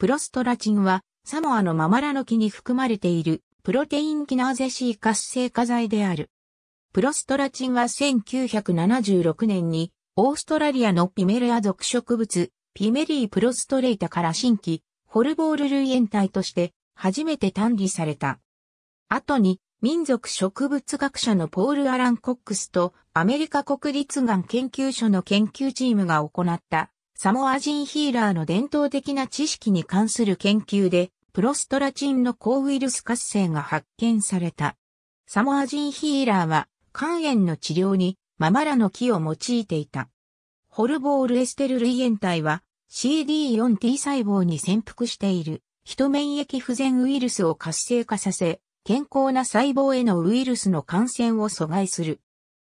プロストラチンは、サモアのママラの木に含まれている、プロテインキナーゼシー活性化剤である。プロストラチンは1976年に、オーストラリアのピメルア属植物、ピメリープロストレイタから新規、ホルボール類塩体として、初めて単理された。後に、民族植物学者のポール・アラン・コックスとアメリカ国立がん研究所の研究チームが行ったサモア人ヒーラーの伝統的な知識に関する研究で、プロストラチンの抗ウイルス活性が発見された。サモア人ヒーラーは、肝炎の治療にママラの木を用いていた。ホルボールエステル類炎体は CD4T 細胞に潜伏している人免疫不全ウイルスを活性化させ、健康な細胞へのウイルスの感染を阻害する。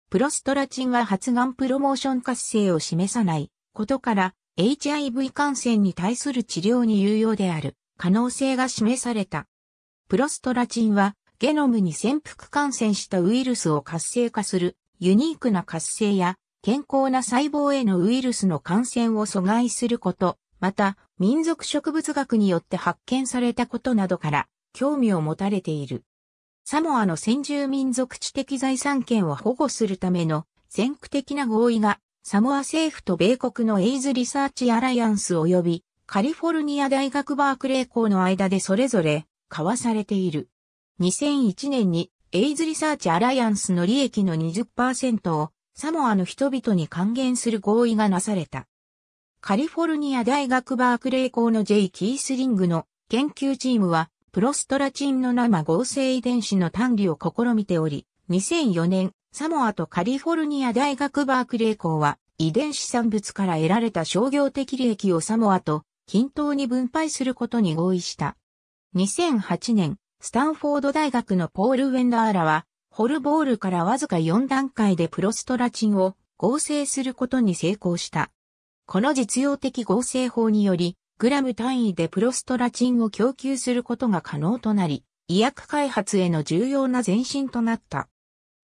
プロストラチンは発がんプロモーション活性を示さないことから、HIV 感染に対する治療に有用である可能性が示された。プロストラチンはゲノムに潜伏感染したウイルスを活性化するユニークな活性や健康な細胞へのウイルスの感染を阻害すること、また民族植物学によって発見されたことなどから興味を持たれている。サモアの先住民族知的財産権を保護するための全区的な合意がサモア政府と米国のエイズリサーチアライアンス及びカリフォルニア大学バークレー校の間でそれぞれ交わされている。2001年にエイズリサーチアライアンスの利益の20%をサモアの人々に還元する合意がなされた。カリフォルニア大学バークレー校の J. キースリングの研究チームはプロストラチンの生合成遺伝子の単理を試みており、2004年サモアとカリフォルニア大学バークレー校は、遺伝子産物から得られた商業的利益をサモアと均等に分配することに合意した。2008年、スタンフォード大学のポール・ウェンダーラは、ホルボールからわずか4段階でプロストラチンを合成することに成功した。この実用的合成法により、グラム単位でプロストラチンを供給することが可能となり、医薬開発への重要な前進となった。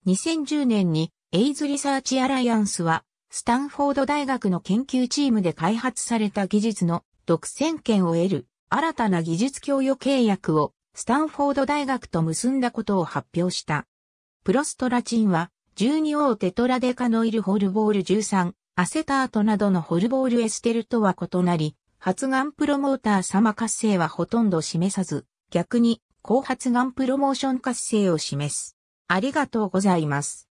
2010年にエイズリサーチアライアンスは、スタンフォード大学の研究チームで開発された技術の独占権を得る新たな技術供与契約をスタンフォード大学と結んだことを発表した。プロストラチンは12王テトラデカノイルホルボール13、アセタートなどのホルボールエステルとは異なり、発がんプロモーター様活性はほとんど示さず、逆に後発がんプロモーション活性を示す。ありがとうございます。